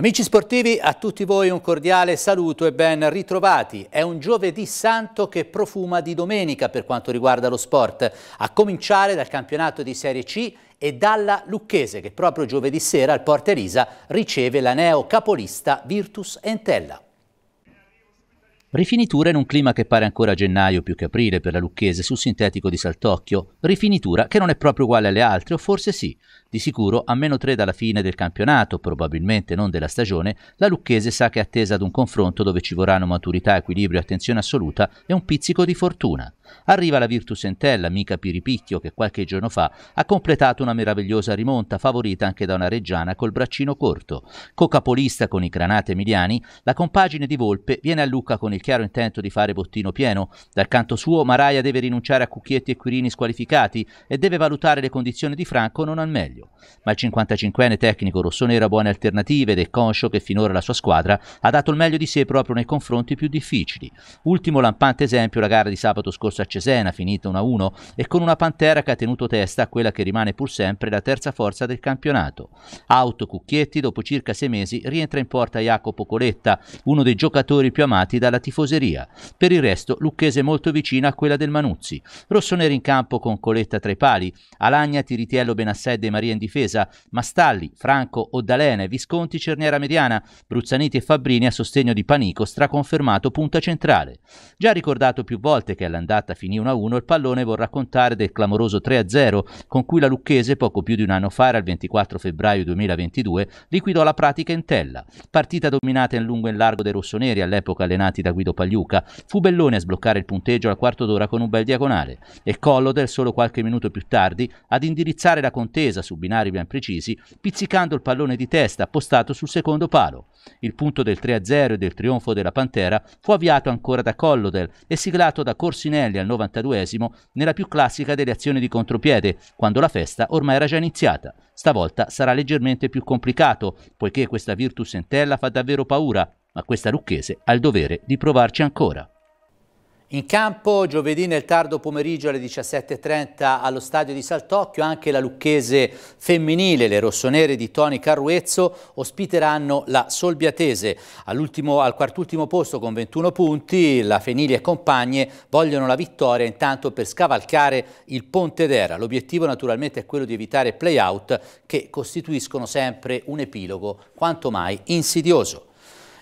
Amici sportivi, a tutti voi un cordiale saluto e ben ritrovati. È un giovedì santo che profuma di domenica per quanto riguarda lo sport, a cominciare dal campionato di Serie C e dalla Lucchese che proprio giovedì sera al Porta Elisa riceve la neo capolista Virtus Entella. Rifinitura in un clima che pare ancora gennaio più che aprile per la Lucchese sul sintetico di Saltocchio, rifinitura che non è proprio uguale alle altre, o forse sì. Di sicuro, a meno tre dalla fine del campionato, probabilmente non della stagione, la Lucchese sa che è attesa ad un confronto dove ci vorranno maturità, equilibrio, e attenzione assoluta e un pizzico di fortuna. Arriva la Virtus Entella, mica Piripicchio, che qualche giorno fa ha completato una meravigliosa rimonta favorita anche da una reggiana col braccino corto. Cocapolista con i granate emiliani, la compagine di Volpe viene a Lucca con il chiaro intento di fare bottino pieno. Dal canto suo Maraia deve rinunciare a Cucchietti e Quirini squalificati e deve valutare le condizioni di Franco non al meglio. Ma il 55enne tecnico rossonero ha buone alternative ed è conscio che finora la sua squadra ha dato il meglio di sé proprio nei confronti più difficili. Ultimo lampante esempio la gara di sabato scorso a Cesena, finita 1-1, e con una Pantera che ha tenuto testa a quella che rimane pur sempre la terza forza del campionato. Auto Cucchietti, dopo circa sei mesi, rientra in porta Jacopo Coletta, uno dei giocatori più amati dalla tifoseria. Per il resto, Lucchese molto vicina a quella del Manuzzi. Rossoneri in campo con Coletta tra i pali, Alagna, Tiritiello, Benassè e De Maria in difesa, Mastalli, Franco, Oddalene, Visconti, Cerniera Mediana, Bruzzaniti e Fabbrini a sostegno di Panico, straconfermato punta centrale. Già ricordato più volte che all'andata carta finì 1-1, il pallone vorrà contare del clamoroso 3-0 con cui la Lucchese poco più di un anno fa, era il 24 febbraio 2022, liquidò la pratica in Partita dominata in lungo e in largo dai rossoneri, all'epoca allenati da Guido Pagliuca, fu Bellone a sbloccare il punteggio al quarto d'ora con un bel diagonale e Collodel solo qualche minuto più tardi ad indirizzare la contesa su binari ben precisi, pizzicando il pallone di testa appostato sul secondo palo. Il punto del 3-0 e del trionfo della Pantera fu avviato ancora da Collodel e siglato da Corsinelli al 92esimo nella più classica delle azioni di contropiede, quando la festa ormai era già iniziata. Stavolta sarà leggermente più complicato, poiché questa Virtus Entella fa davvero paura, ma questa Lucchese ha il dovere di provarci ancora. In campo giovedì nel tardo pomeriggio alle 17.30 allo stadio di Saltocchio anche la lucchese femminile, le rossonere di Toni Carruezzo ospiteranno la Solbiatese. al quartultimo posto con 21 punti la Fenili e compagne vogliono la vittoria intanto per scavalcare il Ponte d'Era. L'obiettivo naturalmente è quello di evitare play-out che costituiscono sempre un epilogo quanto mai insidioso.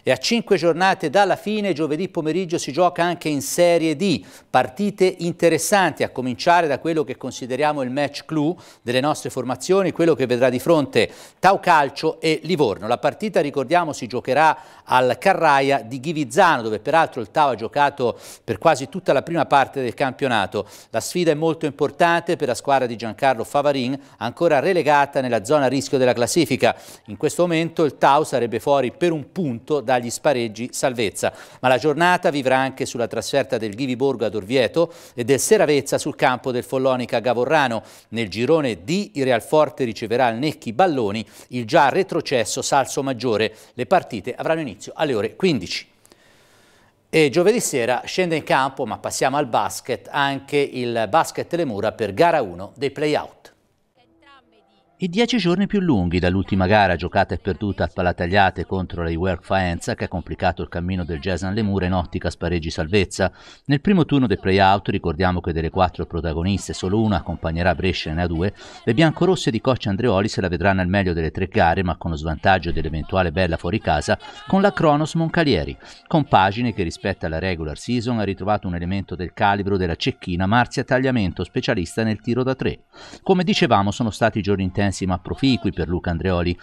E a cinque giornate dalla fine, giovedì pomeriggio si gioca anche in Serie D. Partite interessanti, a cominciare da quello che consideriamo il match clou delle nostre formazioni, quello che vedrà di fronte Tau Calcio e Livorno. La partita, ricordiamo, si giocherà al Carraia di Ghivizzano, dove peraltro il Tau ha giocato per quasi tutta la prima parte del campionato. La sfida è molto importante per la squadra di Giancarlo Favarin, ancora relegata nella zona a rischio della classifica. In questo momento il Tau sarebbe fuori per un punto da dagli spareggi salvezza. Ma la giornata vivrà anche sulla trasferta del Ghiviborgo ad Orvieto e del Seravezza sul campo del Follonica Gavorrano. Nel girone D il Real Forte riceverà il Necchi Balloni, il già retrocesso Salso Maggiore. Le partite avranno inizio alle ore 15. E giovedì sera scende in campo, ma passiamo al basket, anche il basket Lemura per gara 1 dei playout i dieci giorni più lunghi dall'ultima gara giocata e perduta a Palatagliate contro la Work Faenza che ha complicato il cammino del Gesan Le in ottica spareggi salvezza. Nel primo turno dei play-out ricordiamo che delle quattro protagoniste solo una accompagnerà Brescia in A2, le biancorosse di Coccia Andreoli se la vedranno al meglio delle tre gare ma con lo svantaggio dell'eventuale bella fuori casa con la Kronos Moncalieri, compagine che rispetto alla regular season ha ritrovato un elemento del calibro della cecchina Marzia Tagliamento, specialista nel tiro da tre. Come dicevamo sono stati i giorni intensi compensi ma proficui per Luca Andreoli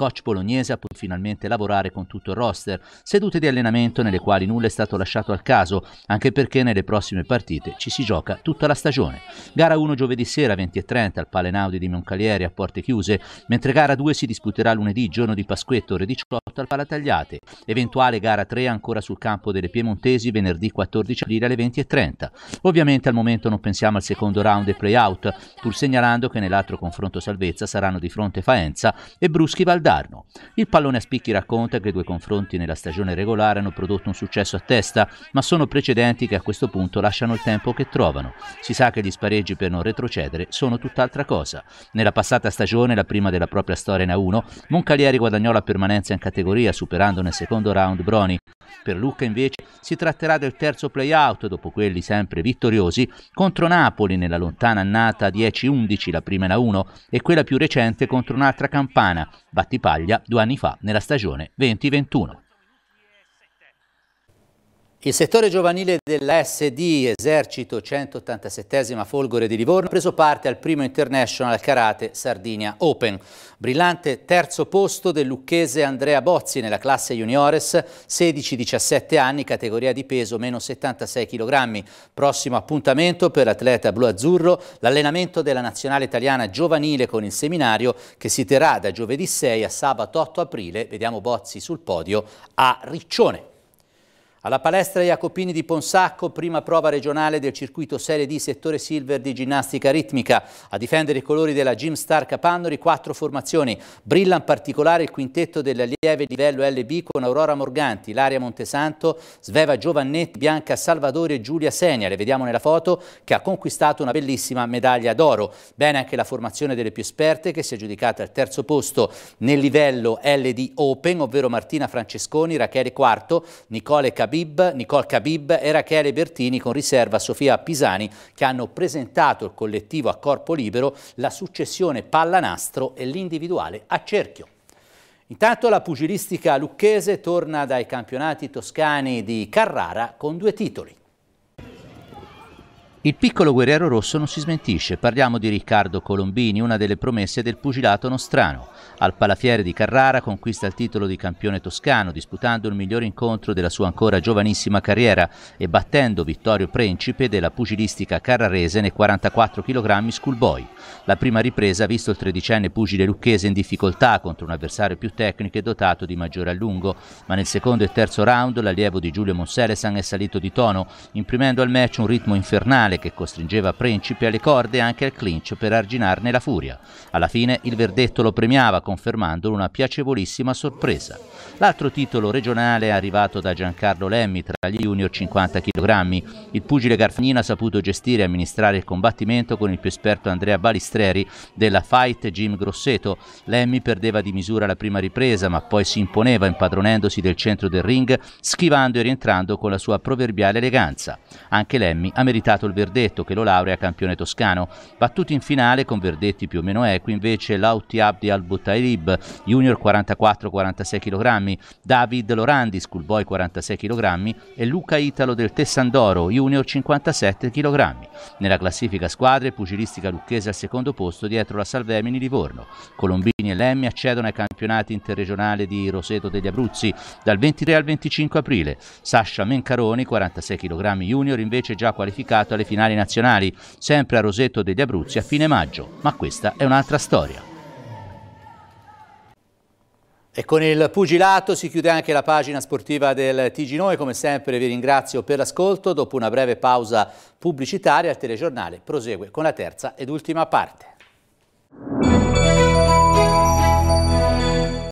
coach bolognese ha potuto finalmente lavorare con tutto il roster, sedute di allenamento nelle quali nulla è stato lasciato al caso, anche perché nelle prossime partite ci si gioca tutta la stagione. Gara 1 giovedì sera 20.30 al Palenaudi di Moncalieri a porte chiuse, mentre gara 2 si disputerà lunedì giorno di Pasquetto ore 18 al Palatagliate, eventuale gara 3 ancora sul campo delle Piemontesi venerdì 14 aprile alle 20.30. Ovviamente al momento non pensiamo al secondo round e play-out, pur segnalando che nell'altro confronto salvezza saranno di fronte Faenza e Bruschi Valdà. Locarno. Il pallone a spicchi racconta che i due confronti nella stagione regolare hanno prodotto un successo a testa, ma sono precedenti che a questo punto lasciano il tempo che trovano. Si sa che gli spareggi per non retrocedere sono tutt'altra cosa. Nella passata stagione, la prima della propria storia in A1, Moncalieri guadagnò la permanenza in categoria superando nel secondo round Broni, per Lucca invece si tratterà del terzo play-out dopo quelli sempre vittoriosi contro Napoli nella lontana annata 10-11 la prima 1 e quella più recente contro un'altra campana, Battipaglia due anni fa nella stagione 2021. Il settore giovanile della esercito 187 Folgore di Livorno, ha preso parte al primo International Karate Sardinia Open. Brillante terzo posto del lucchese Andrea Bozzi nella classe juniores, 16-17 anni, categoria di peso meno 76 kg. Prossimo appuntamento per l'atleta blu-azzurro, l'allenamento della nazionale italiana giovanile con il seminario che si terrà da giovedì 6 a sabato 8 aprile. Vediamo Bozzi sul podio a Riccione. Alla palestra Jacopini di Ponsacco, prima prova regionale del circuito Serie D settore silver di ginnastica ritmica. A difendere i colori della Gymstar Capannori, quattro formazioni. Brilla in particolare il quintetto delle allieve livello LB con Aurora Morganti, Laria Montesanto, Sveva Giovannetti, Bianca Salvatore e Giulia Senia. Le vediamo nella foto che ha conquistato una bellissima medaglia d'oro. Bene anche la formazione delle più esperte che si è giudicata al terzo posto nel livello LD Open, ovvero Martina Francesconi, Rachele Quarto, Nicole Cabellini, Khabib, Nicole Khabib e Rachele Bertini con riserva Sofia Pisani che hanno presentato il collettivo a corpo libero la successione pallanastro e l'individuale a cerchio. Intanto la pugilistica lucchese torna dai campionati toscani di Carrara con due titoli. Il piccolo guerriero rosso non si smentisce, parliamo di Riccardo Colombini, una delle promesse del pugilato nostrano. Al Palafiere di Carrara conquista il titolo di campione toscano, disputando il miglior incontro della sua ancora giovanissima carriera e battendo Vittorio Principe della pugilistica carrarese nei 44 kg schoolboy. La prima ripresa ha visto il tredicenne pugile lucchese in difficoltà contro un avversario più tecnico e dotato di maggiore allungo, ma nel secondo e terzo round l'allievo di Giulio Monselesan è salito di tono, imprimendo al match un ritmo infernale finale che costringeva Principe alle corde e anche al clinch per arginarne la furia. Alla fine il verdetto lo premiava confermando una piacevolissima sorpresa. L'altro titolo regionale è arrivato da Giancarlo Lemmi tra gli junior 50 kg. Il pugile Garfagnina ha saputo gestire e amministrare il combattimento con il più esperto Andrea Balistreri della Fight Jim Grosseto. Lemmi perdeva di misura la prima ripresa ma poi si imponeva impadronendosi del centro del ring, schivando e rientrando con la sua proverbiale eleganza. Anche Lemmi ha meritato il verdetto che lo laurea campione toscano. Battuto in finale con verdetti più o meno equi invece l'Auti Abdi Al-Butairib, junior 44-46 kg kg, David Lorandi, Schoolboy 46 kg e Luca Italo del Tessandoro, Junior 57 kg. Nella classifica squadre, pugilistica lucchese al secondo posto dietro la Salvemini Livorno. Colombini e Lemmi accedono ai campionati interregionali di Roseto degli Abruzzi dal 23 al 25 aprile. Sascia Mencaroni, 46 kg junior, invece già qualificato alle finali nazionali, sempre a Roseto degli Abruzzi a fine maggio. Ma questa è un'altra storia. E con il pugilato si chiude anche la pagina sportiva del TG Noi. Come sempre vi ringrazio per l'ascolto. Dopo una breve pausa pubblicitaria, il telegiornale prosegue con la terza ed ultima parte.